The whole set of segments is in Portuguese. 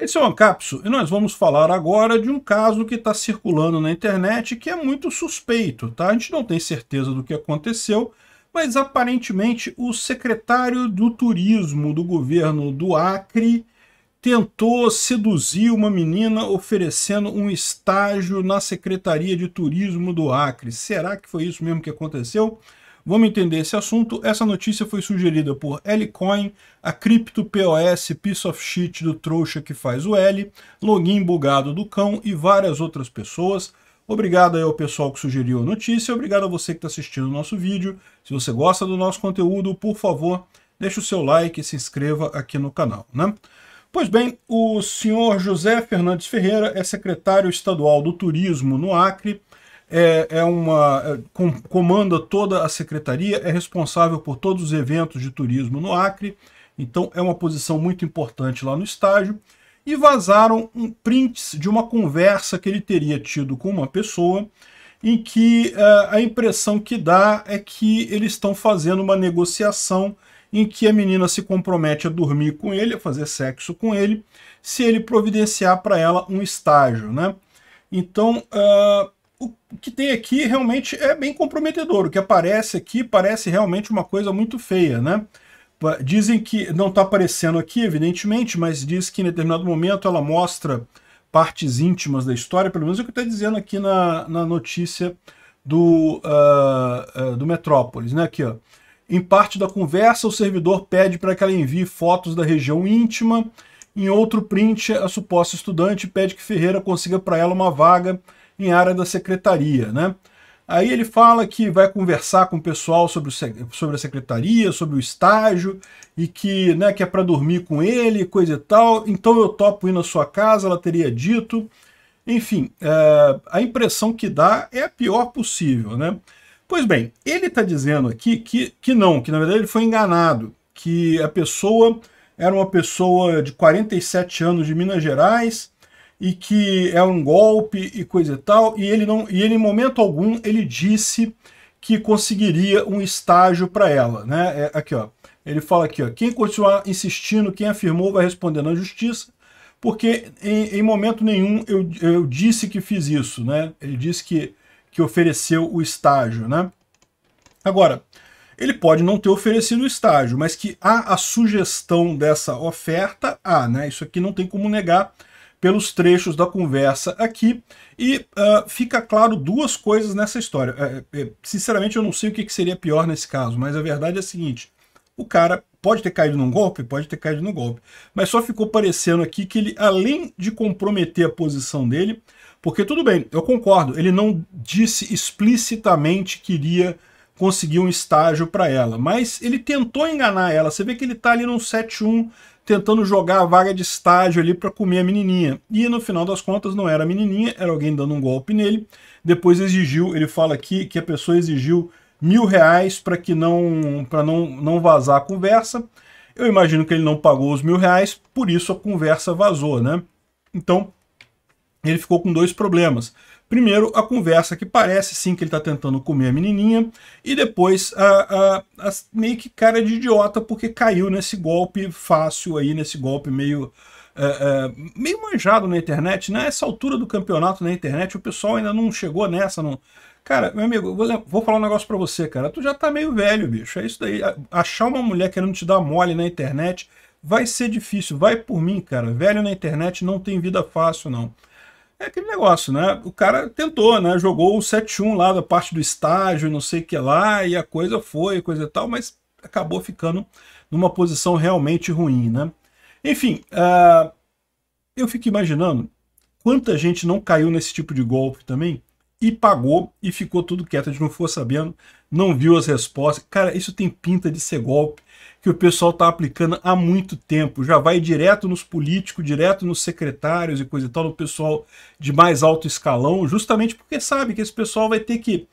Esse é o Ancapso e nós vamos falar agora de um caso que está circulando na internet que é muito suspeito, tá? A gente não tem certeza do que aconteceu, mas aparentemente o secretário do turismo do governo do Acre tentou seduzir uma menina oferecendo um estágio na Secretaria de Turismo do Acre. Será que foi isso mesmo que aconteceu? Vamos entender esse assunto. Essa notícia foi sugerida por Lcoin, a Crypto POS piece of shit do trouxa que faz o L, login bugado do cão e várias outras pessoas. Obrigado aí ao pessoal que sugeriu a notícia, obrigado a você que está assistindo o nosso vídeo. Se você gosta do nosso conteúdo, por favor, deixe o seu like e se inscreva aqui no canal. Né? Pois bem, o senhor José Fernandes Ferreira é secretário estadual do Turismo no Acre, é, é uma é, com, comanda toda a secretaria, é responsável por todos os eventos de turismo no Acre, então é uma posição muito importante lá no estágio. E vazaram um prints de uma conversa que ele teria tido com uma pessoa, em que é, a impressão que dá é que eles estão fazendo uma negociação em que a menina se compromete a dormir com ele, a fazer sexo com ele, se ele providenciar para ela um estágio, né? Então, uh, o que tem aqui realmente é bem comprometedor. O que aparece aqui parece realmente uma coisa muito feia, né? Dizem que não está aparecendo aqui, evidentemente, mas diz que em determinado momento ela mostra partes íntimas da história, pelo menos é o que está dizendo aqui na, na notícia do, uh, uh, do Metrópolis, né? Aqui, ó. Em parte da conversa, o servidor pede para que ela envie fotos da região íntima. Em outro print, a suposta estudante pede que Ferreira consiga para ela uma vaga em área da secretaria, né? Aí ele fala que vai conversar com o pessoal sobre, o, sobre a secretaria, sobre o estágio, e que, né, que é para dormir com ele, coisa e tal. Então eu topo ir na sua casa, ela teria dito. Enfim, é, a impressão que dá é a pior possível, né? Pois bem, ele está dizendo aqui que, que não, que na verdade ele foi enganado, que a pessoa era uma pessoa de 47 anos de Minas Gerais, e que é um golpe e coisa e tal, e ele não e ele em momento algum ele disse que conseguiria um estágio para ela, né? É, aqui ó. Ele fala aqui, ó, quem continuar insistindo, quem afirmou vai responder na justiça, porque em, em momento nenhum eu, eu disse que fiz isso, né? Ele disse que, que ofereceu o estágio, né? Agora, ele pode não ter oferecido o estágio, mas que há a sugestão dessa oferta, há, né? Isso aqui não tem como negar, pelos trechos da conversa aqui e uh, fica claro duas coisas nessa história. Uh, sinceramente, eu não sei o que, que seria pior nesse caso, mas a verdade é a seguinte: o cara pode ter caído num golpe, pode ter caído no golpe, mas só ficou parecendo aqui que ele, além de comprometer a posição dele, porque tudo bem, eu concordo, ele não disse explicitamente que iria conseguiu um estágio para ela. Mas ele tentou enganar ela. Você vê que ele está ali num 7-1 tentando jogar a vaga de estágio ali para comer a menininha. E no final das contas não era a menininha, era alguém dando um golpe nele. Depois exigiu, ele fala aqui que a pessoa exigiu mil reais para que não, para não, não vazar a conversa. Eu imagino que ele não pagou os mil reais, por isso a conversa vazou, né? Então, ele ficou com dois problemas. Primeiro, a conversa que parece sim que ele está tentando comer a menininha, e depois a, a, a, meio que cara de idiota porque caiu nesse golpe fácil aí, nesse golpe meio. Uh, uh, meio manjado na internet, nessa né? altura do campeonato na internet, o pessoal ainda não chegou nessa, não, Cara, meu amigo, vou, vou falar um negócio pra você, cara. Tu já tá meio velho, bicho. É isso daí. Achar uma mulher querendo te dar mole na internet vai ser difícil. Vai por mim, cara. Velho na internet não tem vida fácil, não. É aquele negócio, né? O cara tentou, né? Jogou o 7-1 lá da parte do estágio, não sei o que lá, e a coisa foi, coisa e tal, mas acabou ficando numa posição realmente ruim, né? Enfim, uh, eu fico imaginando quanta gente não caiu nesse tipo de golpe também, e pagou e ficou tudo quieto. A gente não ficou sabendo, não viu as respostas. Cara, isso tem pinta de ser golpe que o pessoal está aplicando há muito tempo. Já vai direto nos políticos, direto nos secretários e coisa e tal, no pessoal de mais alto escalão, justamente porque sabe que esse pessoal vai ter que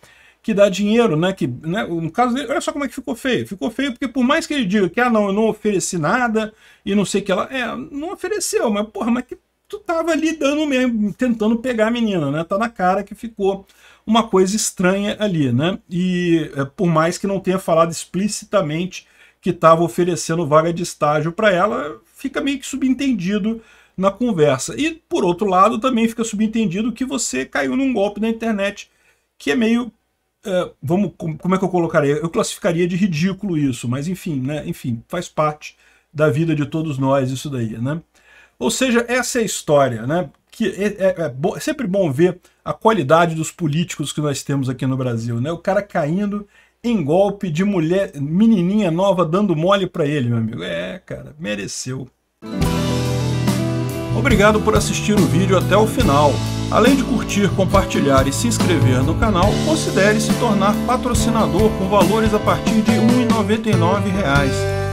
que dar dinheiro, né? Que, né? No caso dele, olha só como é que ficou feio. Ficou feio porque por mais que ele diga que ah, não, eu não ofereci nada e não sei o que ela. É, não ofereceu, mas porra, mas que tu tava ali dando mesmo, tentando pegar a menina, né? Tá na cara que ficou uma coisa estranha ali, né? E é, por mais que não tenha falado explicitamente que estava oferecendo vaga de estágio para ela, fica meio que subentendido na conversa. E por outro lado, também fica subentendido que você caiu num golpe na internet que é meio é, vamos como é que eu colocaria? Eu classificaria de ridículo isso, mas enfim, né? Enfim, faz parte da vida de todos nós isso daí, né? Ou seja, essa é a história, né? Que é, é, é, é, sempre bom ver a qualidade dos políticos que nós temos aqui no Brasil, né? O cara caindo em golpe de mulher, menininha nova dando mole para ele, meu amigo. É, cara, mereceu. Obrigado por assistir o vídeo até o final. Além de curtir, compartilhar e se inscrever no canal, considere se tornar patrocinador com valores a partir de R$ 1,99